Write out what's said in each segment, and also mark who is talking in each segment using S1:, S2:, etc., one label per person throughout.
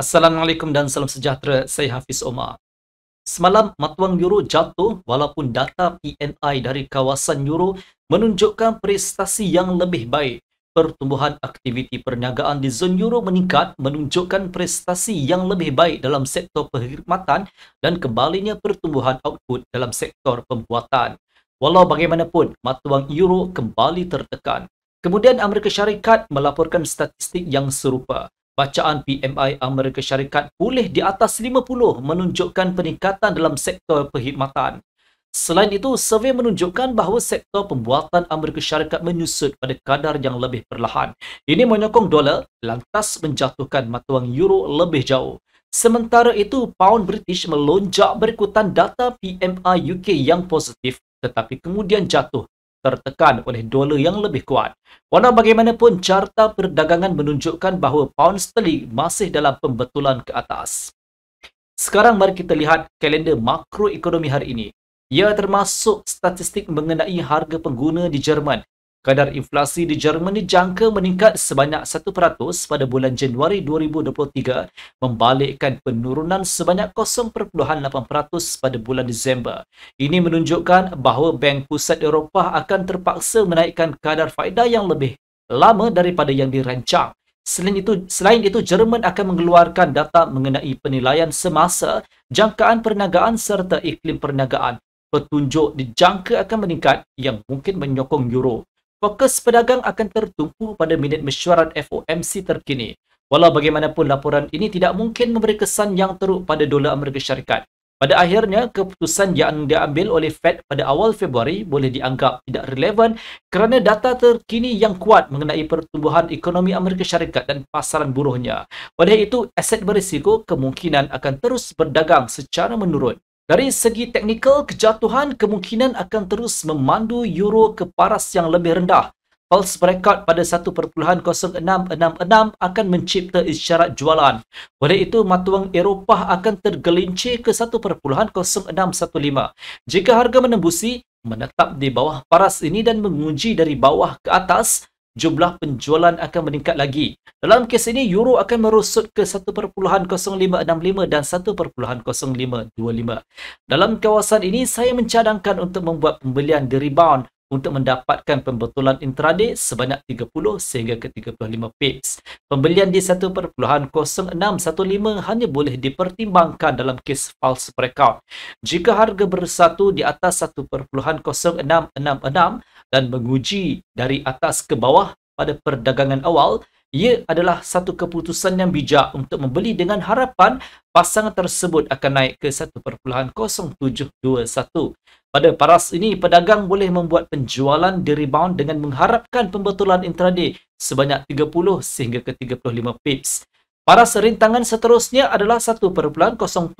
S1: Assalamualaikum dan salam sejahtera, saya Hafiz Omar. Semalam, matuang euro jatuh walaupun data PMI dari kawasan euro menunjukkan prestasi yang lebih baik. Pertumbuhan aktiviti perniagaan di zon euro meningkat menunjukkan prestasi yang lebih baik dalam sektor perkhidmatan dan kembalinya pertumbuhan output dalam sektor pembuatan. Walau bagaimanapun, matuang euro kembali tertekan. Kemudian Amerika Syarikat melaporkan statistik yang serupa. Bacaan PMI Amerika Syarikat pulih di atas 50 menunjukkan peningkatan dalam sektor perkhidmatan. Selain itu, survei menunjukkan bahawa sektor pembuatan Amerika Syarikat menyusut pada kadar yang lebih perlahan. Ini menyokong dolar lantas menjatuhkan mata wang euro lebih jauh. Sementara itu, pound British melonjak berikutan data PMI UK yang positif tetapi kemudian jatuh tertekan oleh dolar yang lebih kuat. Walau bagaimanapun, carta perdagangan menunjukkan bahawa pound sterling masih dalam pembetulan ke atas. Sekarang mari kita lihat kalender makroekonomi hari ini. Ia termasuk statistik mengenai harga pengguna di Jerman Kadar inflasi di Jerman dijangka meningkat sebanyak 1% pada bulan Januari 2023 membalikkan penurunan sebanyak 0.8% pada bulan Disember. Ini menunjukkan bahawa Bank Pusat Eropah akan terpaksa menaikkan kadar faedah yang lebih lama daripada yang dirancang. Selain itu, selain itu Jerman akan mengeluarkan data mengenai penilaian semasa, jangkaan perniagaan serta iklim perniagaan. Petunjuk dijangka akan meningkat yang mungkin menyokong euro. Fokus pedagang akan tertumpu pada minit mesyuarat FOMC terkini. Walau bagaimanapun laporan ini tidak mungkin memberi kesan yang teruk pada dolar Amerika Syarikat. Pada akhirnya, keputusan yang diambil oleh Fed pada awal Februari boleh dianggap tidak relevan kerana data terkini yang kuat mengenai pertumbuhan ekonomi Amerika Syarikat dan pasaran buruhnya. Oleh itu, aset berisiko kemungkinan akan terus berdagang secara menurun. Dari segi teknikal, kejatuhan kemungkinan akan terus memandu euro ke paras yang lebih rendah. False breakout pada 1.0666 akan mencipta isyarat jualan. Oleh itu, mata wang Eropah akan tergelincir ke 1.0615. Jika harga menembusi, menetap di bawah paras ini dan menguji dari bawah ke atas, jumlah penjualan akan meningkat lagi. Dalam kes ini, euro akan merosot ke 1.0565 dan 1.0525. Dalam kawasan ini, saya mencadangkan untuk membuat pembelian di rebound untuk mendapatkan pembetulan intraday sebanyak 30 sehingga ke 35 pips. Pembelian di 1.0615 hanya boleh dipertimbangkan dalam kes false breakout. Jika harga bersatu di atas 1.0666, dan menguji dari atas ke bawah pada perdagangan awal, ia adalah satu keputusan yang bijak untuk membeli dengan harapan pasangan tersebut akan naik ke 1.0721. Pada paras ini, pedagang boleh membuat penjualan di rebound dengan mengharapkan pembetulan intraday sebanyak 30 sehingga ke 35 pips. Paras rintangan seterusnya adalah 1.0769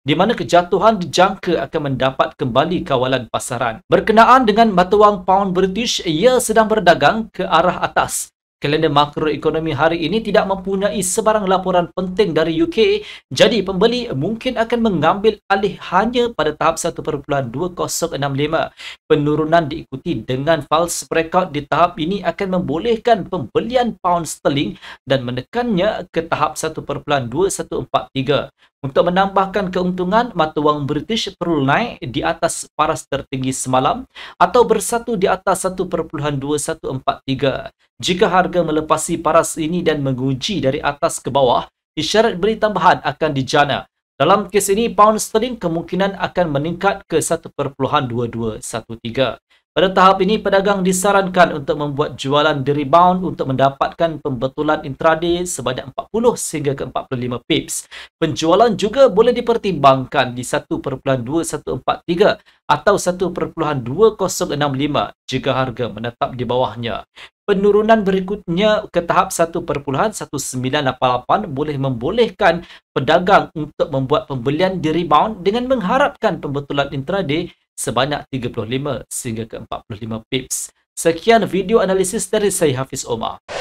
S1: di mana kejatuhan dijangka akan mendapat kembali kawalan pasaran. Berkenaan dengan mata wang pound British, ia sedang berdagang ke arah atas Kalender makroekonomi hari ini tidak mempunyai sebarang laporan penting dari UK jadi pembeli mungkin akan mengambil alih hanya pada tahap 1.2065. Penurunan diikuti dengan false breakout di tahap ini akan membolehkan pembelian pound sterling dan menekannya ke tahap 1.2143. Untuk menambahkan keuntungan, mata wang British perlu naik di atas paras tertinggi semalam atau bersatu di atas 1.2143. Jika harga melepasi paras ini dan menguji dari atas ke bawah, isyarat beli tambahan akan dijana. Dalam kes ini, pound sterling kemungkinan akan meningkat ke 1.2213. Pada tahap ini, pedagang disarankan untuk membuat jualan di rebound untuk mendapatkan pembetulan intraday sebanyak 40 sehingga ke 45 pips. Penjualan juga boleh dipertimbangkan di 1.2143 atau 1.2065 jika harga menetap di bawahnya. Penurunan berikutnya ke tahap 1.1988 boleh membolehkan pedagang untuk membuat pembelian di rebound dengan mengharapkan pembetulan intraday sebanyak 35 sehingga ke 45 pips. Sekian video analisis dari saya Hafiz Omar.